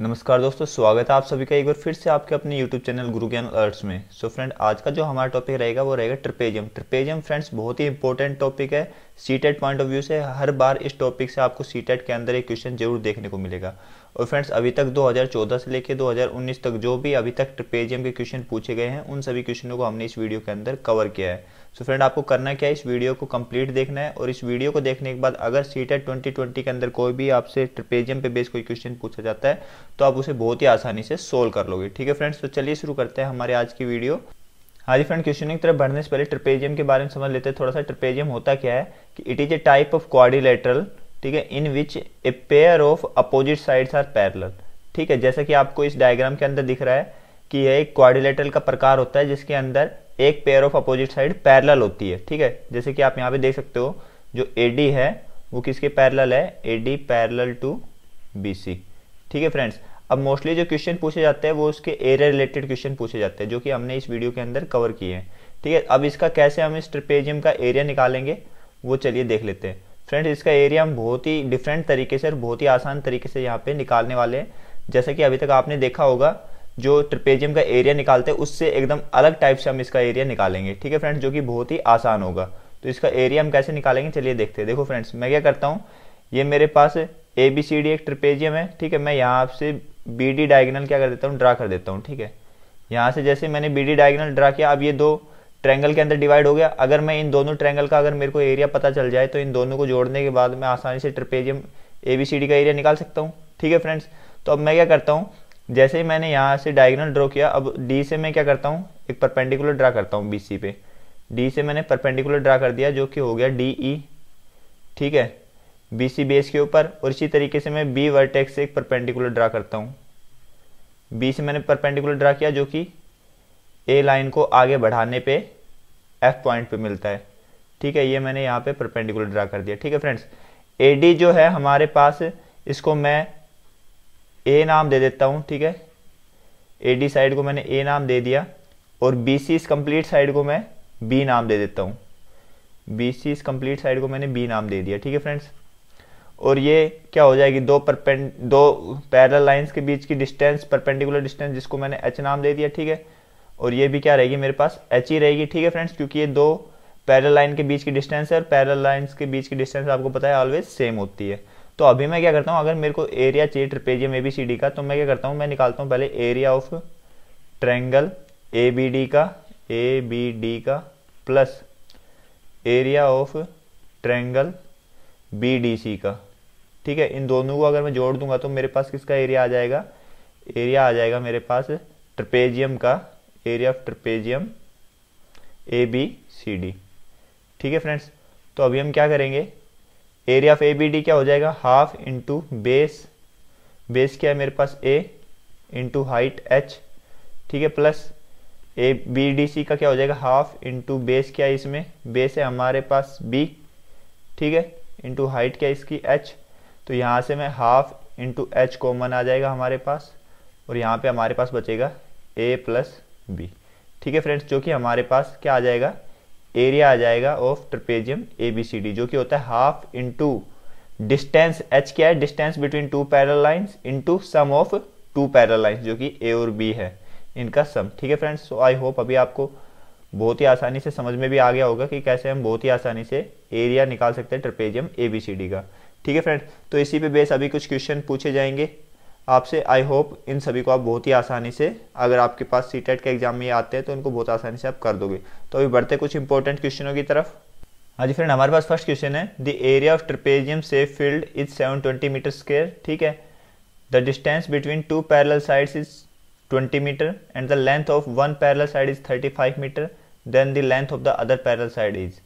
नमस्कार दोस्तों स्वागत है आप सभी का एक बार फिर से आपके अपने YouTube चैनल गुरु ज्ञान अर्ट्स में सो so फ्रेंड आज का जो हमारा टॉपिक रहेगा वो रहेगा ट्रिपेजियम ट्रिपेजियम फ्रेंड्स बहुत ही इंपॉर्टेंट टॉपिक है सीटेट पॉइंट ऑफ व्यू से हर बार इस टॉपिक से आपको सीटेट के अंदर एक क्वेश्चन जरूर देखने को मिलेगा और फ्रेंड्स अभी तक 2014 से लेकर 2019 तक जो भी अभी तक ट्रिपेजियम के क्वेश्चन पूछे गए हैं उन सभी क्वेश्चनों को हमने इस वीडियो के अंदर कवर किया है सो so फ्रेंड आपको करना क्या है इस वीडियो को कंप्लीट देखना है और इस वीडियो को देखने के बाद अगर सीटेट ट्वेंटी ट्वेंटी के अंदर कोई भी आपसे ट्रिपेजियम पे बेस कोई क्वेश्चन पूछा जाता है तो आप उसे बहुत ही आसानी से सोल्व कर लोगे ठीक है फ्रेंड्स तो चलिए शुरू करते हैं हमारे आज की वीडियो हाँ जी फ्रेंड क्वेश्चन की तरफ बढ़ने से पहले ट्रिपेजियम के बारे में समझ लेते हैं थोड़ा सा ट्रिपेजियम होता क्या है कि it is a type of quadrilateral ठीक है in which a pair of opposite sides are parallel ठीक है जैसा कि आपको इस डायग्राम के अंदर दिख रहा है कि यह एक क्वारिलेटर का प्रकार होता है जिसके अंदर एक pair of opposite side parallel होती है ठीक है जैसे कि आप यहाँ पे देख सकते हो जो ए है वो किसके पैरल है A D parallel to B ठीक है फ्रेंड्स अब मोस्टली जो क्वेश्चन पूछे जाते हैं वो उसके एरिया रिलेटेड क्वेश्चन पूछे जाते हैं जो कि हमने इस वीडियो के अंदर कवर किए हैं ठीक है अब इसका कैसे हम इस ट्रिपेजियम का एरिया निकालेंगे वो चलिए देख लेते हैं फ्रेंड्स इसका एरिया हम बहुत ही डिफरेंट तरीके से और बहुत ही आसान तरीके से यहाँ पे निकालने वाले हैं जैसे कि अभी तक आपने देखा होगा जो ट्रिपेजियम का एरिया निकालते हैं उससे एकदम अलग टाइप से हम इसका एरिया निकालेंगे ठीक है फ्रेंड्स जो कि बहुत ही आसान होगा तो इसका एरिया हम कैसे निकालेंगे चलिए देखते हैं देखो फ्रेंड्स मैं क्या करता हूँ ये मेरे पास ए बी सी डी एक ट्रिपेजियम है ठीक है मैं यहाँ से बी डी डायगनल क्या कर देता हूँ ड्रा कर देता हूँ ठीक है यहाँ से जैसे मैंने बी डी डायगनल ड्रा किया अब ये दो ट्रैंगल के अंदर डिवाइड हो गया अगर मैं इन दोनों ट्रैंगल का अगर मेरे को एरिया पता चल जाए तो इन दोनों को जोड़ने के बाद मैं आसानी से trapezium A B C D का एरिया निकाल सकता हूँ ठीक है फ्रेंड्स तो अब मैं क्या करता हूँ जैसे ही मैंने यहाँ से डायगनल ड्रॉ किया अब डी से मैं क्या करता हूँ एक परपेंडिकुलर ड्रा करता हूँ बी सी पे डी से मैंने परपेंडिकुलर ड्रा कर दिया जो कि हो गया डी ई e। ठीक है बी सी बेस के ऊपर और इसी तरीके से मैं बी वर्टेक्स से एक परपेंडिकुलर ड्रा करता हूँ बी से मैंने परपेंडिकुलर ड्रा किया जो कि ए लाइन को आगे बढ़ाने पे एफ पॉइंट पे मिलता है ठीक है ये मैंने यहाँ पे परपेंडिकुलर ड्रा कर दिया ठीक है फ्रेंड्स ए डी जो है हमारे पास इसको मैं ए नाम दे देता हूँ ठीक है ए डी साइड को मैंने ए नाम दे दिया और बी सी इस कंप्लीट साइड को मैं बी नाम दे देता हूँ बी सी इस कंप्लीट साइड को मैंने बी नाम दे दिया ठीक है फ्रेंड्स और ये क्या हो जाएगी दो परपेंड दो पैरल लाइंस के बीच की डिस्टेंस परपेंडिकुलर डिस्टेंस जिसको मैंने एच नाम दे दिया ठीक है और ये भी क्या रहेगी मेरे पास एच ही e रहेगी ठीक है फ्रेंड्स क्योंकि ये दो पैरल लाइन के बीच की डिस्टेंस है और पैरल लाइन्स के बीच की डिस्टेंस आपको पता है ऑलवेज सेम होती है तो अभी मैं क्या करता हूँ अगर मेरे को एरिया चाहिए trapezium A B C D का तो मैं क्या करता हूँ मैं निकालता हूँ पहले area of triangle A B D का ए बी डी का plus area of triangle B D C का ठीक है इन दोनों को अगर मैं जोड़ दूंगा तो मेरे पास किसका एरिया आ जाएगा एरिया आ जाएगा मेरे पास ट्रपेजियम का area of trapezium A B C D ठीक है फ्रेंड्स तो अभी हम क्या करेंगे area of A B D क्या हो जाएगा हाफ इंटू बेस बेस क्या है मेरे पास ए इंटू हाइट एच ठीक है plus A B D C का क्या हो जाएगा हाफ इंटू बेस क्या है इसमें बेस है हमारे पास बी ठीक है इंटू हाइट क्या है इसकी एच तो यहाँ से मैं हाफ इंटू एच कॉमन आ जाएगा हमारे पास और यहाँ पे हमारे पास बचेगा ए प्लस बी ठीक है फ्रेंड्स जो कि हमारे पास क्या आ जाएगा एरिया आ जाएगा of trapezium A B C D जो कि होता है हाफ इंटू डिस्टेंस एच क्या है distance between two parallel lines into sum of two parallel lines जो कि ए और बी है इनका सम ठीक है फ्रेंड्स सो आई होप अभी आपको बहुत ही आसानी से समझ में भी आ गया होगा कि कैसे हम बहुत ही आसानी से एरिया निकाल सकते हैं trapezium A B C D का ठीक है फ्रेंड्स तो इसी पे बेस अभी कुछ क्वेश्चन पूछे जाएंगे आपसे आई होप इन सभी को आप बहुत ही आसानी से अगर आपके पास सी e के एग्जाम में आते हैं तो इनको बहुत आसानी से आप कर दोगे तो अभी बढ़ते कुछ इंपॉर्टेंट क्वेश्चनों की तरफ हाँ जी फ्रेंड हमारे पास फर्स्ट क्वेश्चन है the area of trapezium shaped field is seven twenty meter square ठीक है the distance between two parallel sides is twenty meter and the length of one parallel side is thirty five meter then the length of the other parallel side is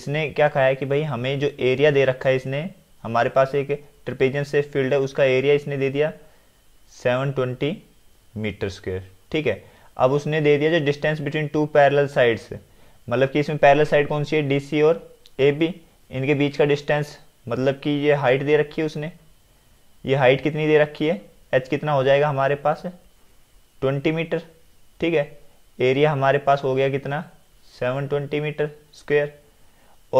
इसने क्या कहा है कि भाई हमें जो एरिया दे रखा है इसने हमारे पास एक ट्रिपेजियम सेफ फील्ड है उसका एरिया इसने दे दिया सेवन ट्वेंटी मीटर स्क्वेयर ठीक है अब उसने दे दिया जो distance between two parallel sides मतलब कि इसमें पैरल साइड कौन सी है डी और ए बी इनके बीच का डिस्टेंस मतलब कि ये हाइट दे रखी है उसने ये हाइट कितनी दे रखी है एच कितना हो जाएगा हमारे पास ट्वेंटी मीटर ठीक है एरिया हमारे पास हो गया कितना सेवन ट्वेंटी मीटर स्क्वेयर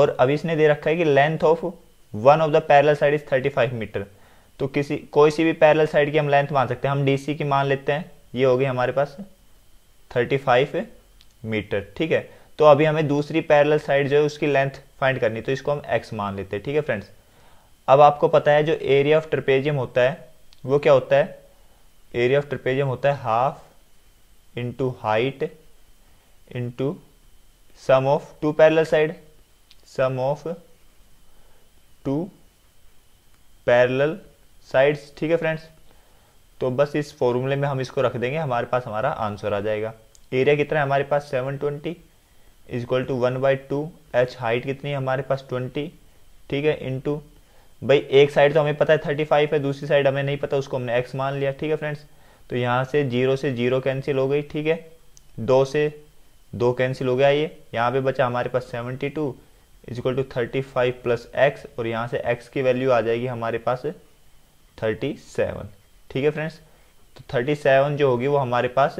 और अभी इसने दे रखा है कि length of one of the parallel side is thirty five meter तो किसी कोई सी भी पैरेलल साइड की हम लेंथ मान सकते हैं हम डी की मान लेते हैं ये होगी हमारे पास 35 मीटर ठीक है तो अभी हमें दूसरी पैरेलल साइड जो है उसकी लेंथ फाइंड करनी तो इसको हम एक्स मान लेते हैं ठीक है फ्रेंड्स अब आपको पता है जो एरिया ऑफ ट्रपेजियम होता है वो क्या होता है एरिया ऑफ ट्रपेजियम होता है half into height into sum of two parallel side sum of two parallel sides ठीक है फ्रेंड्स तो बस इस फॉर्मूले में हम इसको रख देंगे हमारे पास हमारा आंसर आ जाएगा एरिया कितना है हमारे पास seven twenty equal to one by two h height कितनी है हमारे पास ट्वेंटी ठीक है टू भाई एक साइड तो हमें पता है थर्टी फाइव है दूसरी साइड हमें नहीं पता उसको हमने एक्स मान लिया ठीक है फ्रेंड्स तो यहाँ से जीरो से जीरो कैंसिल हो गई ठीक है दो से दो कैंसिल हो गया ये यहाँ पे बचा हमारे पास seventy two equal to thirty five plus x और यहाँ से एक्स की वैल्यू आ जाएगी हमारे पास थर्टी सेवन ठीक है फ्रेंड्स तो थर्टी सेवन जो होगी वो हमारे पास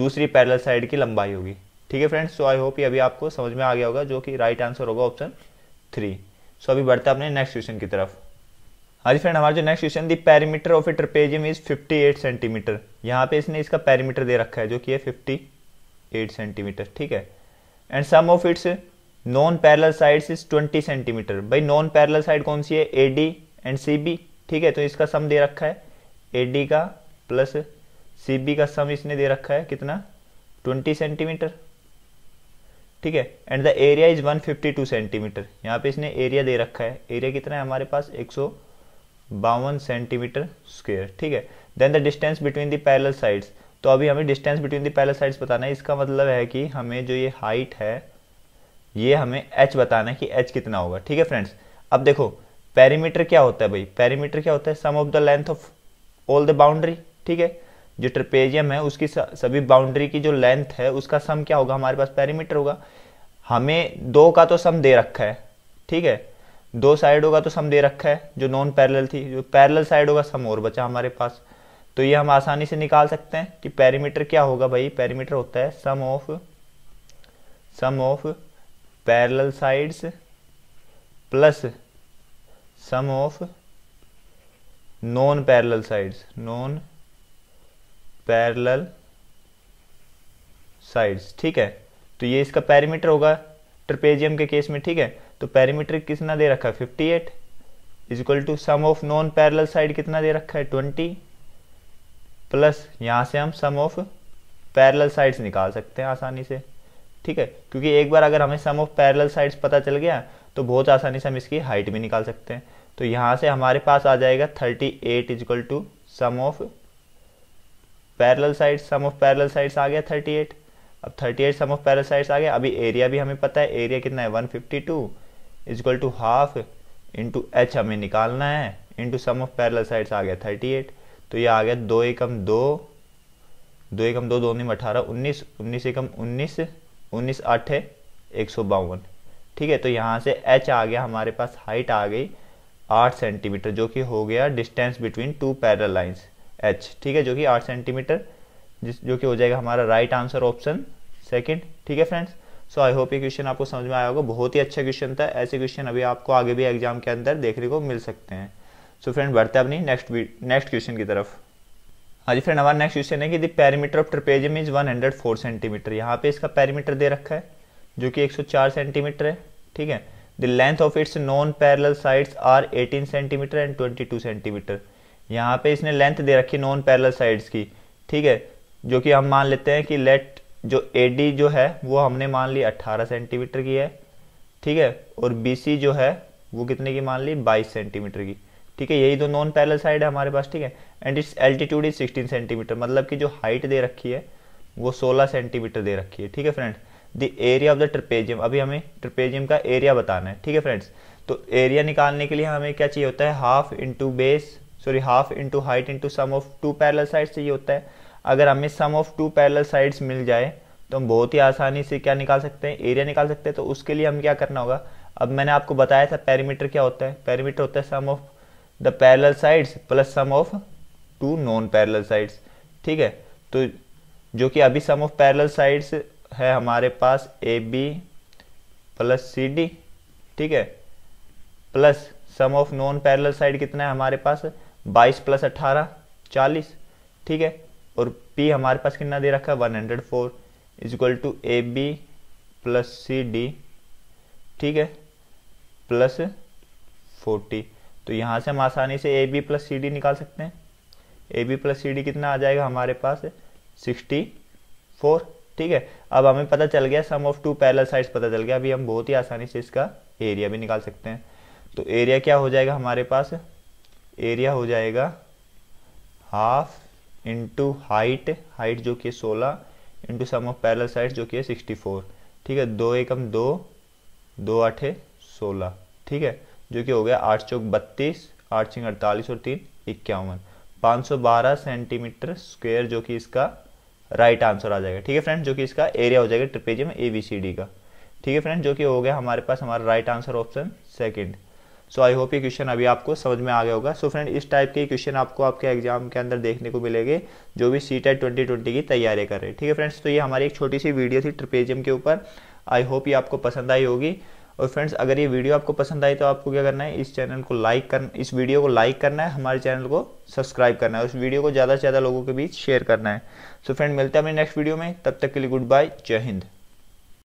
दूसरी पैरल साइड की लंबाई होगी ठीक है फ्रेंड्स सो आई होप ये अभी आपको समझ में आ गया होगा जो कि राइट आंसर होगा ऑप्शन थ्री सो अभी बढ़ते हैं अपने नेक्स्ट क्वेश्चन की तरफ हाँ जी फ्रेंड हमारा जो next question the perimeter of a trapezium is eight centimetre यहाँ पे इसने इसका पैरीमीटर दे रखा है जो कि है फिफ्टी एट सेंटीमीटर ठीक है and sum of its non parallel sides is twenty centimetre भाई नॉन पैरल साइड कौन सी है A D and C B ठीक है तो इसका सम दे रखा है ए का प्लस सी का सम इसने दे रखा है कितना 20 सेंटीमीटर ठीक है and the area is 152 centimetre यहाँ पे इसने एरिया दे रखा है एरिया कितना है हमारे पास एक सेंटीमीटर स्क्वेयर ठीक है then the distance between the parallel sides तो अभी हमें distance between the parallel sides बताना है इसका मतलब है कि हमें जो ये हाइट है ये हमें एच बताना है कि एच कितना होगा ठीक है फ्रेंड्स अब देखो पेरीमीटर क्या होता है भाई पेरीमीटर क्या होता है sum of the length of all the boundary ठीक है जो ट्रपेजियम है उसकी सभी बाउंड्री की जो लेंथ है उसका सम क्या होगा हमारे पास पेरीमीटर होगा हमें दो का तो सम दे रखा है ठीक है दो साइडों का तो सम दे रखा है जो नॉन पैरेलल थी जो पैरेलल साइडों का सम और बचा हमारे पास तो ये हम आसानी से निकाल सकते हैं कि पैरीमीटर क्या होगा भाई पैरीमीटर होता है sum of sum of parallel sides plus sum of non parallel sides non parallel sides ठीक है तो ये इसका पैरीमीटर होगा ट्रपेजियम के केस में ठीक है तो पैरीमीटर कितना दे रखा है 58 eight is equal to sum of non parallel side कितना दे रखा है 20 प्लस यहाँ से हम सम ऑफ पैरेलल साइड्स निकाल सकते हैं आसानी से ठीक है क्योंकि एक बार अगर हमें सम ऑफ पैरेलल साइड्स पता चल गया तो बहुत आसानी से हम इसकी हाइट भी निकाल सकते हैं तो यहाँ से हमारे पास आ जाएगा thirty eight equal to sum of parallel side sum of parallel sides आ गया थर्टी एट अब thirty eight sum of parallel sides आ गया अभी एरिया भी हमें पता है एरिया कितना है one fifty two equal to half into h हमें निकालना है into sum of parallel sides आ गया थर्टी एट तो ये आ गया दो एकम दो दो एकम दो दोनों में अठारह उन्नीस उन्नीस एकम उन्नीस उन्नीस आठ है एक सौ बावन ठीक है तो यहाँ से h आ गया हमारे पास हाइट आ गई आठ सेंटीमीटर जो कि हो गया distance between two parallel lines h ठीक है जो कि आठ सेंटीमीटर जिस जो कि हो जाएगा हमारा राइट आंसर ऑप्शन सेकेंड ठीक है फ्रेंड्स सो आई होप ये क्वेश्चन आपको समझ में आया होगा बहुत ही अच्छा क्वेश्चन था ऐसे क्वेश्चन अभी आपको आगे भी एग्जाम के अंदर देखने को मिल सकते हैं सो so, फ्रेंड बढ़ते अपनी नेक्स्ट नेक्स्ट क्वेश्चन की तरफ हाँ जी फ्रेंड हमारा नेक्स्ट क्वेश्चन है कि the perimeter of trapezium is four centimetre यहाँ पे इसका पैरीमीटर दे रखा है जो कि चार सेंटीमीटर है ठीक है the length of its non parallel sides are 18 centimetre and 22 centimetre यहाँ पे इसने लेंथ दे रखी नॉन पैरल साइड्स की ठीक है जो कि हम मान लेते हैं कि लेट जो ए जो है वो हमने मान ली 18 सेंटीमीटर की है ठीक है और बी जो है वो कितने की मान ली 22 सेंटीमीटर की ठीक है यही दो नॉन पैरल साइड है हमारे पास ठीक है and its altitude is 16 centimetre मतलब कि जो हाइट दे रखी है वो 16 सेंटीमीटर दे रखी है ठीक है friend the area of the trapezium अभी हमें ट्रपेजियम का एरिया बताना है ठीक है फ्रेंड्स तो एरिया निकालने के लिए हमें क्या चाहिए होता है half into base sorry half into height into sum of two parallel side चाहिए होता है अगर हमें sum of two parallel sides मिल जाए तो हम बहुत ही आसानी से क्या निकाल सकते हैं एरिया निकाल सकते हैं तो उसके लिए हम क्या करना होगा अब मैंने आपको बताया था पैरीमीटर क्या होता है पैरीमीटर होता है sum of the parallel sides plus sum of two non parallel sides ठीक है तो जो कि अभी सम ऑफ पैरल साइड्स है हमारे पास A B plus C D ठीक है plus sum of non parallel side कितना है हमारे पास 22 प्लस 18 40 ठीक है और P हमारे पास कितना दे रखा है 104 hundred four equal to A B plus C D ठीक है प्लस 40 तो यहाँ से हम आसानी से A B plus C D निकाल सकते हैं A B plus C D कितना आ जाएगा हमारे पास 64 ठीक है अब हमें पता चल गया sum of two parallel sides पता चल गया अभी हम बहुत ही आसानी से इसका एरिया भी निकाल सकते हैं तो एरिया क्या हो जाएगा हमारे पास एरिया हो जाएगा हाफ इंटू हाइट हाइट जो कि सोलह into sum of parallel sides जो कि है सिक्सटी फोर ठीक है दो एकम दो दो आठे सोलह ठीक है जो कि हो गया आठ चौक बत्तीस आठ सिंह अड़तालीस और तीन इक्यावन पाँच सौ बारह सेंटीमीटर स्क्वेयर जो कि इसका राइट right आंसर आ जाएगा ठीक है फ्रेंड जो कि इसका एरिया हो जाएगा trapezium A B C D का ठीक है फ्रेंड जो कि हो गया हमारे पास हमारा right answer option second so I hope ये क्वेश्चन अभी आपको समझ में आ गया होगा सो so फ्रेंड इस टाइप के क्वेश्चन आपको आपके एग्जाम के अंदर देखने को मिलेंगे जो भी सी टेट ट्वेंटी ट्वेंटी की तैयारी कर रहे हैं ठीक है फ्रेंड्स तो ये हमारी एक छोटी सी वीडियो थी ट्रिपेजियम के ऊपर आई होप ये आपको पसंद आई होगी और फ्रेंड्स अगर ये वीडियो आपको पसंद आई तो आपको क्या करना है इस चैनल को लाइक कर इस वीडियो को लाइक करना है हमारे चैनल को सब्सक्राइब करना है उस वीडियो को ज़्यादा से ज़्यादा लोगों के बीच शेयर करना है सो so फ्रेंड मिलते हैं अपने नेक्स्ट वीडियो में तब तक के लिए गुड बाय जय हिंद